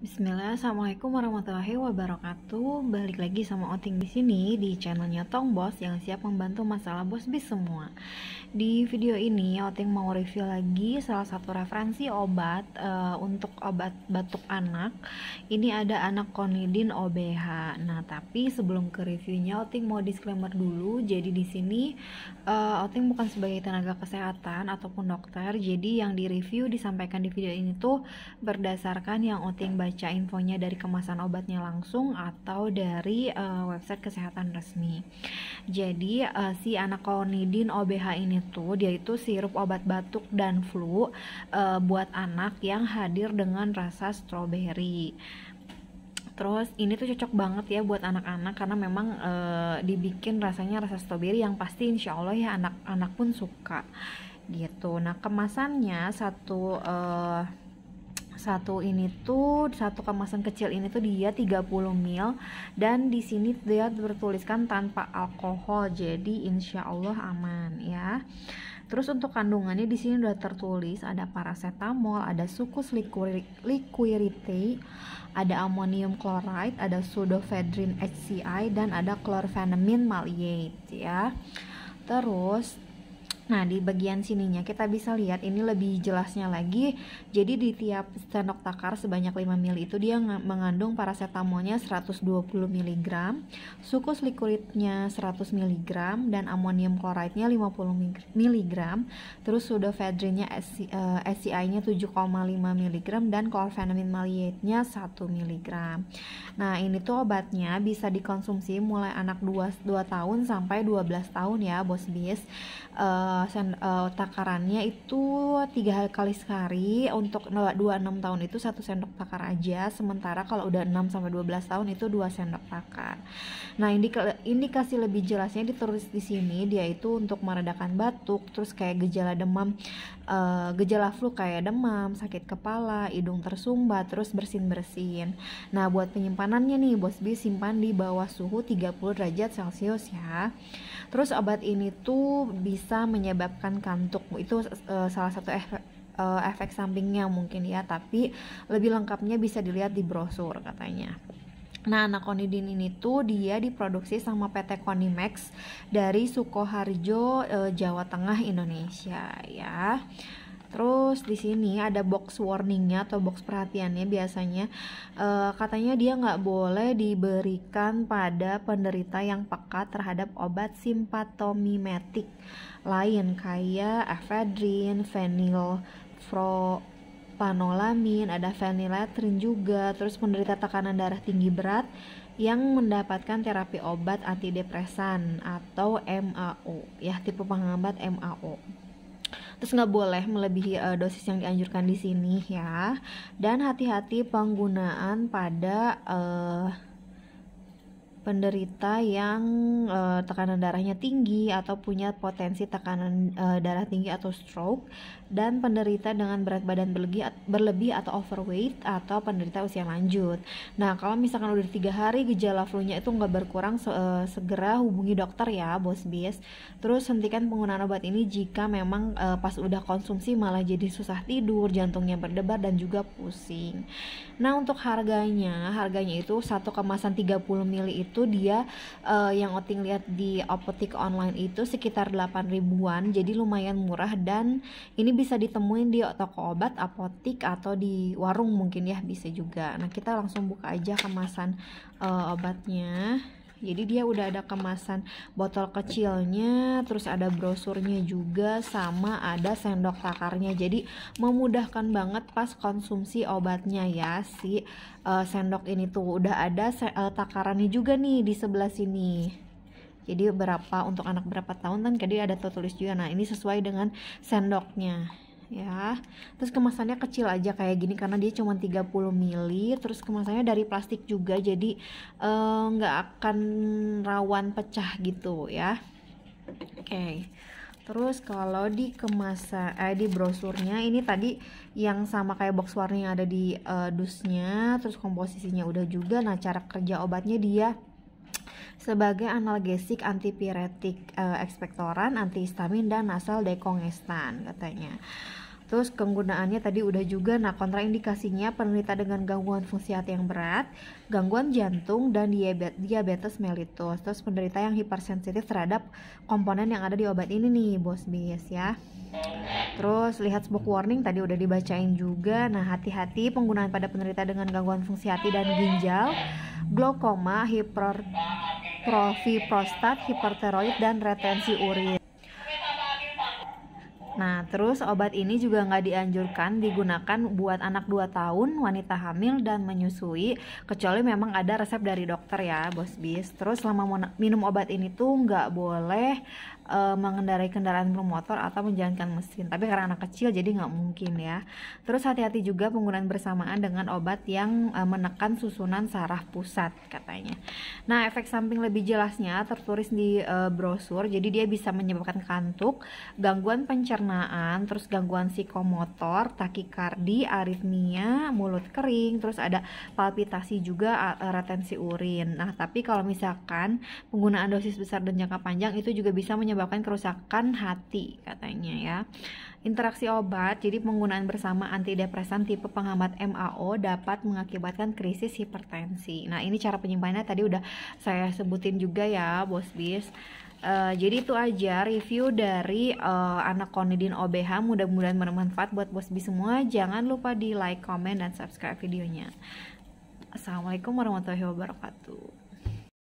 Bismillah, Assalamualaikum warahmatullahi wabarakatuh. Balik lagi sama Oting di sini di channelnya Tong Bos yang siap membantu masalah bos bis semua. Di video ini Oting mau review lagi salah satu referensi obat uh, untuk obat batuk anak. Ini ada anak konidin OBH. Nah, tapi sebelum ke reviewnya Oting mau disclaimer dulu. Jadi di sini uh, Oting bukan sebagai tenaga kesehatan ataupun dokter. Jadi yang di review disampaikan di video ini tuh berdasarkan yang Oting baca baca infonya dari kemasan obatnya langsung atau dari uh, website kesehatan resmi. Jadi uh, si anakonidin OBH ini tuh dia itu sirup obat batuk dan flu uh, buat anak yang hadir dengan rasa stroberi. Terus ini tuh cocok banget ya buat anak-anak karena memang e, dibikin rasanya rasa stroberi yang pasti insya Allah ya anak-anak pun suka gitu. Nah kemasannya satu e, satu ini tuh satu kemasan kecil ini tuh dia 30 mil dan di sini dia bertuliskan tanpa alkohol jadi insya Allah aman ya terus untuk kandungannya di sini udah tertulis ada paracetamol ada sukus liquirite ada amonium chloride ada pseudoephedrine HCI dan ada chlorphenamine maleate ya terus Nah, di bagian sininya kita bisa lihat ini lebih jelasnya lagi. Jadi di tiap sendok takar sebanyak 5 ml itu dia mengandung parasetamolnya 120 mg, sukus likuritnya 100 mg dan amonium kloridnya 50 mg. Terus sudofedrinnya SCI-nya eh, 7,5 mg dan chlorphenimin maleate-nya 1 mg. Nah, ini tuh obatnya bisa dikonsumsi mulai anak 2 2 tahun sampai 12 tahun ya, Bos Bis. Uh, uh, sen, uh, takarannya itu tiga kali sehari untuk 26 tahun itu satu sendok takar aja sementara kalau udah 6 sampai 12 tahun itu dua sendok takar. Nah, ini indikasi lebih jelasnya ditulis di sini dia itu untuk meredakan batuk, terus kayak gejala demam uh, gejala flu kayak demam, sakit kepala, hidung tersumbat, terus bersin-bersin. Nah, buat penyimpanannya nih, Bos B simpan di bawah suhu 30 derajat Celcius ya. Terus obat ini tuh bisa menyebabkan menyebabkan kantuk itu uh, salah satu efek eh, efek sampingnya mungkin ya tapi lebih lengkapnya bisa dilihat di brosur katanya Nah, anakonidin ini tuh dia diproduksi sama PT Konimax dari Sukoharjo, eh, Jawa Tengah, Indonesia ya. Terus di sini ada box warningnya atau box perhatiannya biasanya uh, katanya dia nggak boleh diberikan pada penderita yang peka terhadap obat simpatomimetik lain kayak efedrin, fenil, fro panolamin, ada fenilatrin juga, terus penderita tekanan darah tinggi berat yang mendapatkan terapi obat antidepresan atau MAO, ya tipe penghambat MAO terus nggak boleh melebihi uh, dosis yang dianjurkan di sini ya dan hati-hati penggunaan pada uh, penderita yang uh, tekanan darahnya tinggi atau punya potensi tekanan uh, darah tinggi atau stroke dan penderita dengan berat badan berlebih, berlebih atau overweight atau penderita usia lanjut. Nah kalau misalkan udah tiga hari gejala flu-nya itu nggak berkurang se eh, segera hubungi dokter ya bos bis. Terus hentikan penggunaan obat ini jika memang uh, pas udah konsumsi malah jadi susah tidur, jantungnya berdebar dan juga pusing. Nah untuk harganya harganya itu satu kemasan 30 ml itu itu dia uh, yang Oting lihat di apotek online itu sekitar 8 ribuan jadi lumayan murah dan ini bisa ditemuin di toko obat apotek atau di warung mungkin ya bisa juga nah kita langsung buka aja kemasan uh, obatnya jadi dia udah ada kemasan botol kecilnya terus ada brosurnya juga sama ada sendok takarnya jadi memudahkan banget pas konsumsi obatnya ya si uh, sendok ini tuh udah ada uh, takarannya juga nih di sebelah sini jadi berapa untuk anak berapa tahun kan jadi ada tertulis juga nah ini sesuai dengan sendoknya ya terus kemasannya kecil aja kayak gini karena dia cuma 30 mili terus kemasannya dari plastik juga jadi eh, nggak uh, akan rawan pecah gitu ya oke okay. Terus kalau di kemasan eh di brosurnya ini tadi yang sama kayak box warna ada di uh, dusnya, terus komposisinya udah juga. Nah, cara kerja obatnya dia sebagai analgesik antipiretik uh, ekspektoran, antihistamin dan nasal dekongestan katanya. Terus penggunaannya tadi udah juga nah kontraindikasinya penderita dengan gangguan fungsi hati yang berat, gangguan jantung dan diabetes mellitus. Terus penderita yang hipersensitif terhadap komponen yang ada di obat ini nih, Bos Bis ya. Terus lihat smoke warning tadi udah dibacain juga. Nah, hati-hati penggunaan pada penderita dengan gangguan fungsi hati dan ginjal, glaukoma, hiper profi prostat, hiperteroid, dan retensi urin. Nah, terus obat ini juga nggak dianjurkan digunakan buat anak 2 tahun, wanita hamil, dan menyusui, kecuali memang ada resep dari dokter ya, bos bis. Terus selama minum obat ini tuh nggak boleh e, mengendarai kendaraan bermotor atau menjalankan mesin. Tapi karena anak kecil jadi nggak mungkin ya. Terus hati-hati juga penggunaan bersamaan dengan obat yang e, menekan susunan saraf pusat katanya. Nah, efek samping lebih jelasnya tertulis di e, brosur, jadi dia bisa menyebabkan kantuk, gangguan pencernaan pencernaan, terus gangguan psikomotor, takikardi, aritmia, mulut kering, terus ada palpitasi juga e, retensi urin. Nah, tapi kalau misalkan penggunaan dosis besar dan jangka panjang itu juga bisa menyebabkan kerusakan hati katanya ya. Interaksi obat, jadi penggunaan bersama antidepresan tipe penghambat MAO dapat mengakibatkan krisis hipertensi. Nah, ini cara penyimpanannya tadi udah saya sebutin juga ya, Bos Bis. Uh, jadi itu aja review dari uh, anak konidin OBH mudah-mudahan bermanfaat buat bosbi semua jangan lupa di like, comment, dan subscribe videonya Assalamualaikum warahmatullahi wabarakatuh